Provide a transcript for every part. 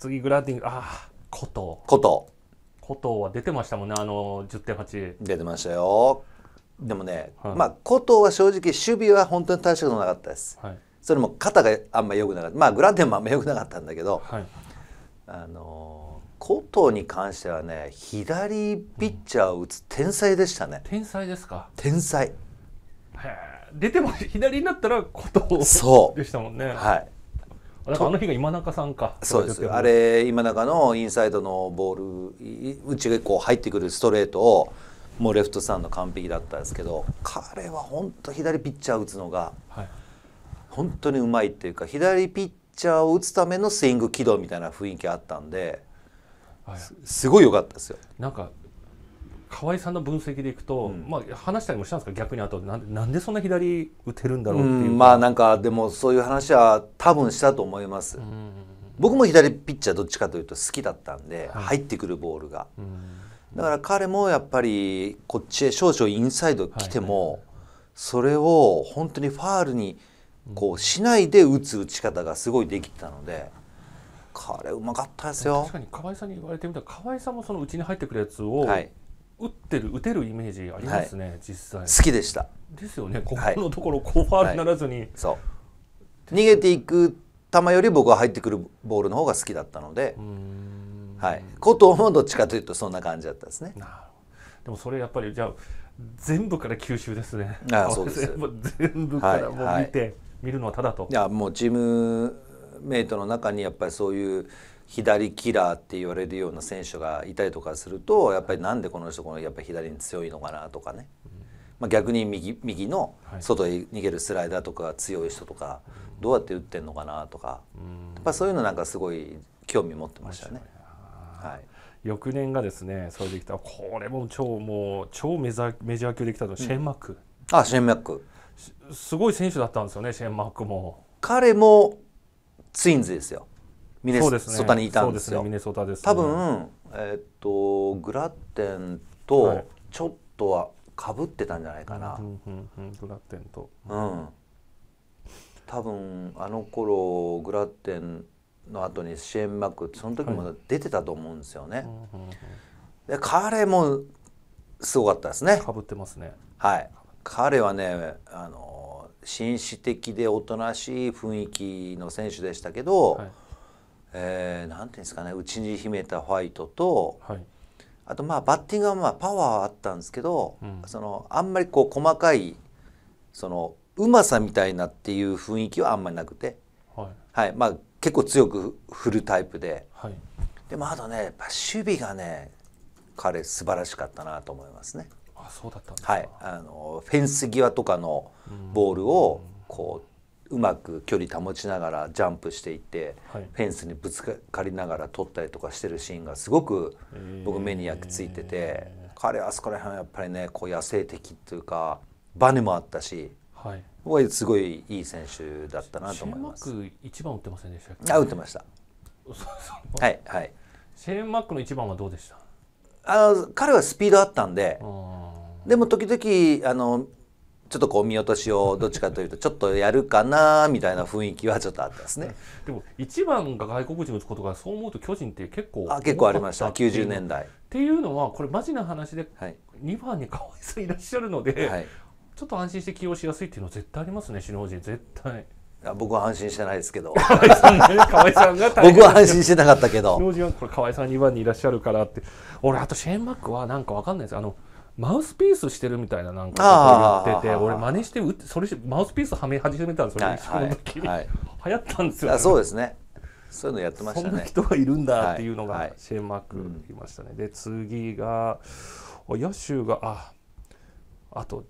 次グラディングああ古藤古藤は出てましたもんねあの10.8出てましたよでもね、はい、まあ古藤は正直守備は本当に大したことなかったです、はい、それも肩があんまりよくなかったまあグラデンもあんまよくなかったんだけど、はい、あの古藤に関してはね左ピッチャーを打つ天才でしたね、うん、天才ですか天才出ても左になったら古藤でしたもんねはいあの日が今中さんかそうですあれ今中のインサイドのボール内がこう入ってくるストレートをもうレフトスタンド完璧だったんですけど彼は本当左ピッチャー打つのが本当にうまいっていうか左ピッチャーを打つためのスイング軌道みたいな雰囲気あったんで、すごい良かったですよ。なんか河合さんの分析でいくと、うん、まあ、話したりもしたんですか逆にあとなんなんでそんな左打てるんだろうっていう、うん、まあなんかでもそういう話は多分したと思います、うん、僕も左ピッチャーどっちかというと好きだったんで、はい、入ってくるボールが、だから彼もやっぱりこっちへ少々インサイド来ても、はい、それを本当にファールにこうしないで打つ打ち方がすごいできてたので。彼うまかったですよ確かに河合さんに言われてみたら河合さんもそのうちに入ってくるやつを、はい、打ってる打てるイメージありますね、はい、実際好きでしたですよねここのところこうファールにならずに、はいはい、そう逃げていく球より僕は入ってくるボールの方が好きだったのではいこともどっちかというとそんな感じだったですねでもそれやっぱりじゃあ全部から吸収ですねああそうです 全部からもう見て、見るのはただといやもうチームメイトの中にやっぱりそういう左キラーって言われるような選手がいたりとかするとやっぱりなんでこの人このやっぱ左に強いのかなとかね、まあ、逆に右右の外へ逃げるスライダーとかが強い人とかどうやって打ってんのかなとかやっぱそういうのなんかすごい興味持ってましたね。はい翌年がですねそれできたこれも超もう超メジャー級できたのシェーン・マック、うん、あシェーン・マックすごい選手だったんですよねシェーン・マックも彼もツインズですよミネソタにいたんですよ。多分、えー、っとグラッテンとちょっとはかぶってたんじゃないかな。グラッテンと、うん、多分あの頃グラッテンの後にシェーン・マックその時も出てたと思うんですよね。で彼もすごかったですね。かぶってますね。はい。彼はねあの紳士的でおとなしい雰囲気の選手でしたけど、はいえー、なんていうんですかね内に秘めたファイトと、はい、あとまあバッティングはまあパワーはあったんですけど、うん、そのあんまりこう細かいそのうまさみたいなっていう雰囲気はあんまりなくて、はいはいまあ、結構強く振るタイプで、はい、でもあとねやっぱ守備がね彼素晴らしかったなと思いますね。あそうだったはい、あのフェンス際とかのボールをこううまく距離保ちながらジャンプしていって、はい、フェンスにぶつかりながら取ったりとかしてるシーンがすごく僕目に焼き付いてて、えー、彼はあそこら辺はやっぱりねこう野生的というかバネもあったし、はい、すごいいい選手だったなと思います。一番打ってませんでしたあ打ってました。はいはい。シェーンマックの一番はどうでした？あの彼はスピードあったんで、でも時々あのちょっとこう見落としをどっちかというとちょっとやるかなみたいな雰囲気はちょっとあったですね でも1番が外国人打つことがそう思うと巨人って結構あ結構ありました90年代っていうのはこれマジな話で2番に河合さんいらっしゃるので、はい、ちょっと安心して起用しやすいっていうのは絶対ありますね首脳陣絶対。僕は安心してないですけど河合さんが 僕は安心してなかったけど首脳陣はこれ河合さん2番にいらっしゃるからって俺あとシェーンバックはなんかわかんないですあのマウスピースしてるみたいななんか言ってて俺真似してそれマウスピースはめ始めたんですよ、はいはいはい、流行ったんですよ、ね、そうですねそういうのやってましたねそんな人がいるんだっていうのがシェンマークいましたね、はいはい、で次が野州がああと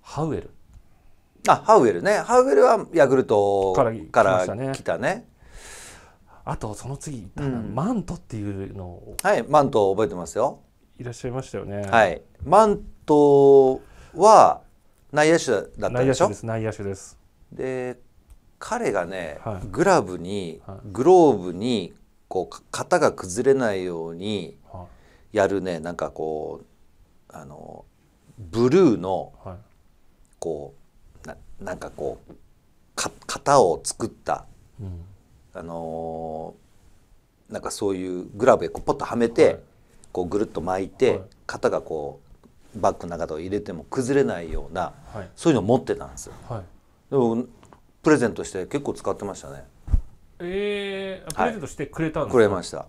ハウエルあハウエルねハウエルはヤクルトから来たねあとその次、うん、マントっていうのをはいマント覚えてますよいらっしゃいましたよね。はい。マントは内野手だったでしょ。内野手です。で彼がね、はい、グラブに、グローブにこう型が崩れないようにやるね、なんかこうあのブルーの、こうななんかこうか型を作った、うん、あのー、なんかそういうグラブへこうポッとはめて、こうぐるっと巻いて、型がこうバッグの中とか入れても崩れないような、そういうのを持ってたんですよ、はい、でもプレゼントして結構使ってましたねえー、プレゼントしてくれたんですか、くれました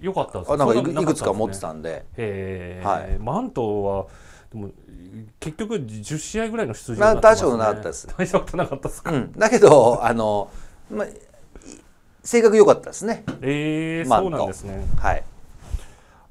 よかったですあなんかいくいくつか持ってたんで、へえはい、マントはでも結局10試合ぐらいの出場になってます、ね、大したことなかったです大したことなかったですか、うん、だけどあの、ま、性格良かったですねええー、そうなんですねはい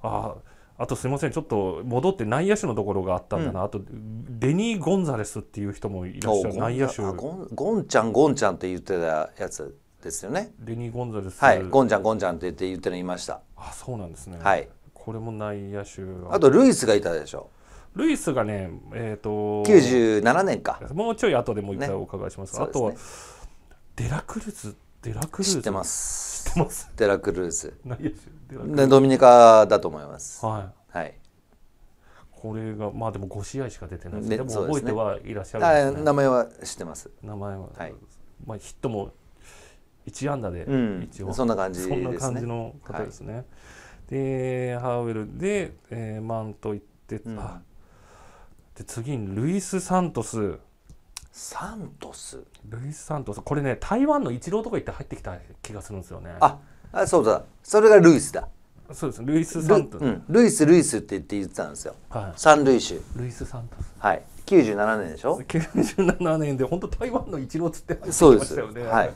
ああとすいませんちょっと戻って内野手のところがあったんだな、うん、あとデニー・ゴンザレスっていう人もいらっしゃる内野手ゴンちゃんゴンちゃんって言ってたやつですよねデニー・ゴンザレスはいゴンちゃんゴンちゃんって言って言ってるいましたあそうなんですねはいこれも内野手あとルイスがいたでしょルイスがねえっ、ー、と97年かもうちょい後でもう一回お伺いします、ね、あとは、デラクルズデラクルーズ知ってます知ってますデラクルーズでドミニカだと思いますはい、はい、これがまあでも5試合しか出てないですねでも覚えてはいらっしゃるんです、ね、名前は知ってます名前は、はい、まあヒットも1安打で一応、うん、そんな感じ、ね、そんな感じの方ですね、はい、でハーウェルで、えー、マントいって、うん、で次にルイス・サントスサントスルイス・サントスこれね台湾のイチローとか行って入ってきた気がするんですよねああそうだそれがルイスだそうですルイス・サントスルうん、ルイス・ルイスって言って言ってたんですよ、はい、三塁手ルイス・サントスはい九十七年でしょ九十七年で本当台湾のイチローつってましたよねはい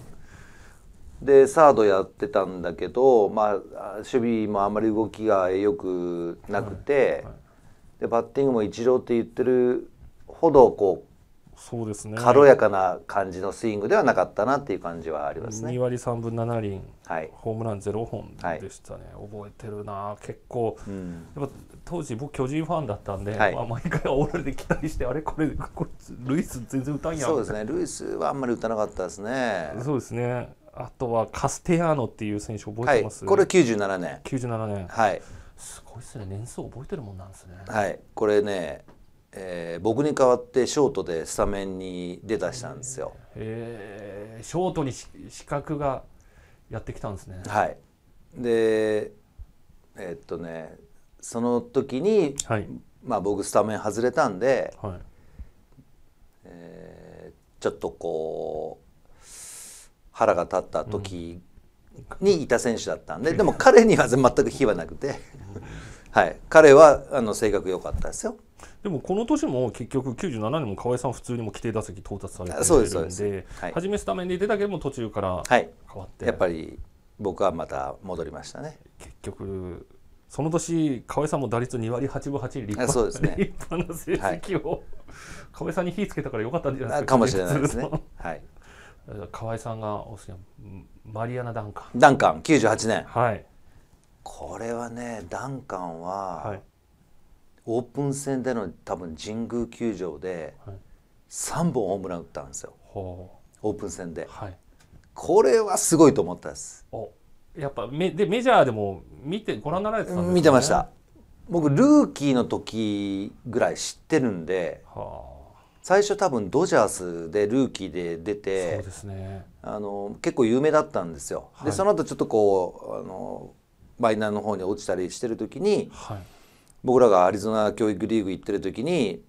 でサードやってたんだけど、まあ、守備もあまり動きがよくなくて、はいはい、でバッティングもイチローって言ってるほどこうそうですね軽やかな感じのスイングではなかったなっていう感じはありますね2割3分7厘、はい、ホームラン0本でしたね、はい、覚えてるな結構、うん、やっぱ当時僕巨人ファンだったんで、はい、まあ、毎回オールで期待してあれこれ これルイス全然打たんやそうですねルイスはあんまり打たなかったですねそうですねあとはカステヤーノっていう選手覚えてます、はい、これ97年97年はいすごいですね年数覚えてるもんなんですねはいこれねえー、僕に代わってショートでスタメンに出だしたんですよ。えー、ショートに資格がやってきたんですね。はい、でえー、っとねその時に、はい、まあ、僕スタメン外れたんで、はい、えー、ちょっとこう腹が立った時にいた選手だったんで、でも彼には全く非はなくて、はい、彼はあの性格良かったですよ。でもこの年も結局97年も河合さん普通にも規定打席到達されてそうですではい、初めスタメンで出たけども途中から変わって、はい、やっぱり僕はまた戻りましたね結局その年河合さんも打率2割8分8厘立派そうです、ね、立派な成績を、はい、河合さんに火つけたからよかったんじゃないですかかもしれないですね、はい、河合さんがお好きなマリアナ・ダンカンダンカン98年はいこれはねダンカンは、はいオープン戦での多分神宮球場で3本ホームラン打ったんですよ、オープン戦で、はい、これはすごいと思ったですやっぱメでメジャーでも見てご覧になられてたんですね見てました僕ルーキーの時ぐらい知ってるんで、はあ、最初多分ドジャースでルーキーで出てそうです、ね、あの結構有名だったんですよ、はい、でその後ちょっとこうあのマイナーの方に落ちたりしてる時に、はい僕らがアリゾナ教育リーグ行ってる時に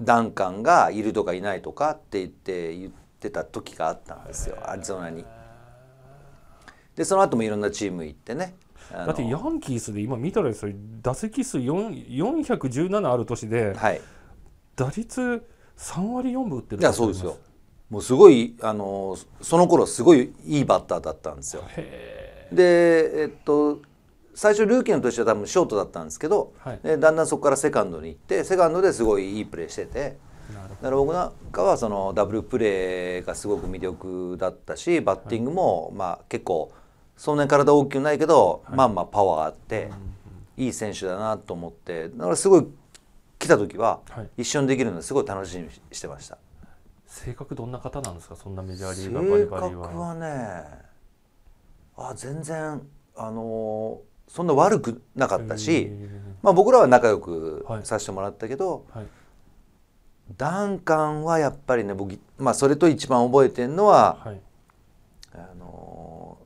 ダンカンがいるとかいないとかって言って言ってた時があったんですよアリゾナに。でその後もいろんなチーム行ってねだってヤンキースで今見たらですよ打席数417ある年で、はい、打率3割4分打ってるいやそうですよもうすごいあのその頃すごいいいバッターだったんですよ。でえっと最初ルーキーの年は多分ショートだったんですけど、はい、でだんだんそこからセカンドに行ってセカンドですごいいいプレーしててだから僕なんかはそのダブルプレーがすごく魅力だったしバッティングもまあ結構そんなに体大きくないけど、はい、まあまあパワーがあって、いい選手だなと思ってだからすごい来た時は一緒にできるのですごい楽しみにしてました。性格どんな方なんですかそんなメジャーリーガーバリバリは。性格はねあ全然あのーそんな悪くなかったし、まあ、僕らは仲良くさせてもらったけど、はいはい、ダンカンはやっぱりね僕、まあ、それと一番覚えてるのは、はい、あの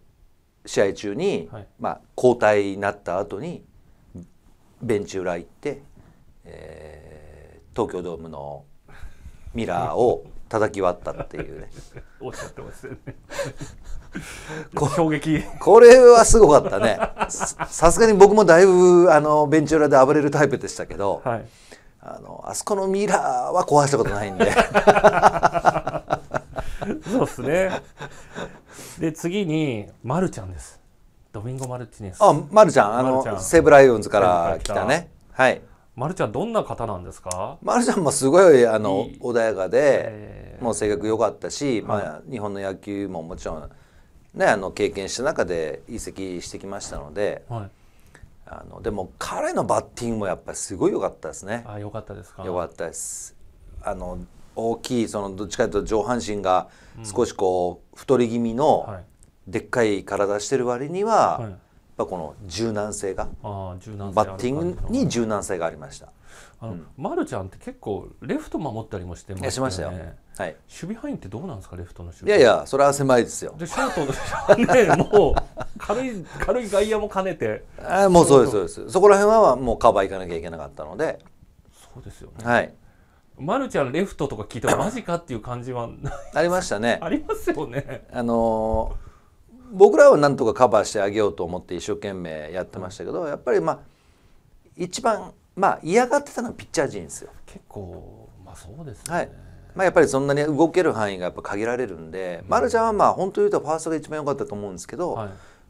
ー、試合中に、まあ、交代になった後にベンチ裏行って、えー、東京ドームのミラーを叩き割ったっていうね おっしゃってましたね衝撃これはすごかったね さすがに僕もだいぶあのベンチ裏で暴れるタイプでしたけど、はい、あのあそこのミラーは壊したことないんで そうですねで次にマルちゃんですドミンゴ・マルチネスあマルちゃんあの西武ライオンズから来たねはいマルちゃんどんな方なんですかマルちゃんもすごいあの穏やかで、えーもう性格良かったし、まあ、日本の野球ももちろん、ね、あの経験した中で移籍してきましたので、はい、あのでも彼のバッティングもやっぱりすごい良かったですね。あ良かったですか良かったです。あの大きいそのどっちかというと上半身が少しこう太り気味のでっかい体してる割には、はいぱこの柔軟性がバッティングに柔軟性がありましたあの、うん、マルちゃんって結構レフト守ったりもしてました、ね、はい、守備範囲ってどうなんですかレフトの守備いやいやそれは狭いですよでショートのねもう軽い軽い外野も兼ねてあもうそうですそうですそこら辺はもうカバー行かなきゃいけなかったのでそうですよねはいマルちゃんレフトとか聞いてもマジかっていう感じはありましたねありますよねあのー僕らはなんとかカバーしてあげようと思って一生懸命やってましたけどやっぱりまあ一番、まあ、嫌がってたのはピッチャー陣ですよ。結構、まあ、そうです、ね、はいまあ、やっぱりそんなに動ける範囲がやっぱ限られるんで、うん、ちゃんはまあ本当言うとファーストが一番良かったと思うんですけど、はい、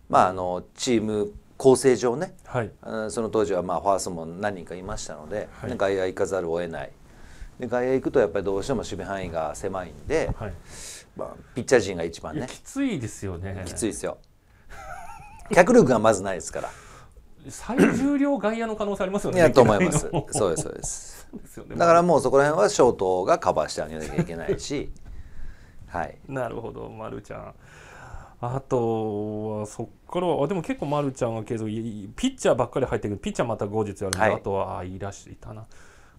まあ、あのチーム構成上ね、はい、その当時はまあファーストも何人かいましたので、はい、なんかああいかざるを得ないで外野行くとやっぱりどうしても守備範囲が狭いんで、はい、まあ、ピッチャー陣が一番ねきついですよねきついですよ脚力がまずないですから最重量外野の可能性ありますよねいやと思いますそうですそうですね、だからもうそこら辺はショートがカバーしてあげなきゃいけないし はいなるほど丸、ま、ちゃんあとはそこからあでも結構丸ちゃんは継続ピッチャーばっかり入ってくるピッチャーまた後日やるんはい、あとはいらっしゃいたな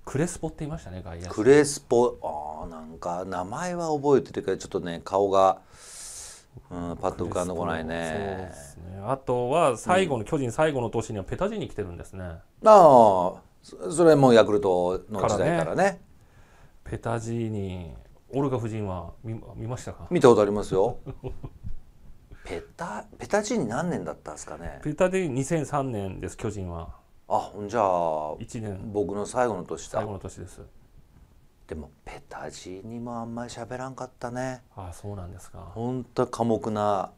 クレスポって言いましたね外野クレスポあなんか名前は覚えてるけどちょっとね顔が、うん、パッと浮かんでこないね、ね、あとは最後の、うん、巨人最後の年にはペタジーに来てるんですねああそれもヤクルトの時代からね、ね、ペタジーニオルガ夫人は見見ましたか見たことありますよ ペタペタジーニ何年だったんですかねペタジーニ2003年です巨人はあじゃあ1年僕の最後の年だ最後の年ですでもペタジーにもあんまり喋らんかったねああそうなんですかほんと寡黙な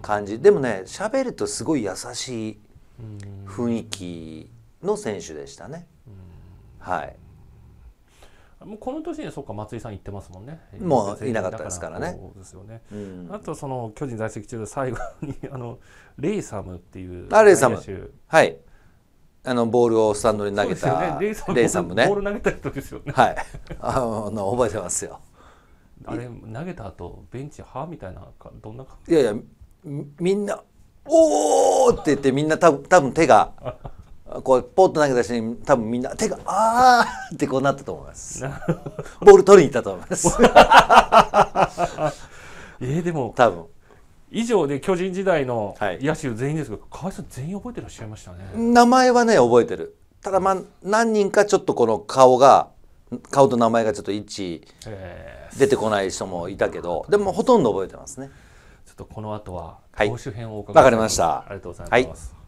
感じ、うん、でもね喋るとすごい優しい雰囲気の選手でしたね、はいもうこの年にそうか松井さん行ってますもんね。もういなかったですからね。そうですよね。うん、あとその巨人在籍中最後にあのレイサムっていうあレイサムはいあのボールをスタンドに投げた、ね、レイさんもねボール投げた人ですよねはいあの覚えてますよあれ投げた後ベンチはみたいなどんな感じいやいやみんな「おお!」って言ってみんな多分多分手がこうポッと投げた瞬間多分みんな手が「ああ!」ってこうなったと思いますボール取りに行ったと思います えー、でも多分以上で巨人時代の野手全員ですが、はい、河合さん全員覚えてらっしゃいましたね名前はね覚えてるただまあ何人かちょっとこの顔が顔と名前がちょっと一致出てこない人もいたけどでもほとんど覚えてますねちょっとこの後は投手編をお伺いします、はい、わかりましたありがとうございます、はい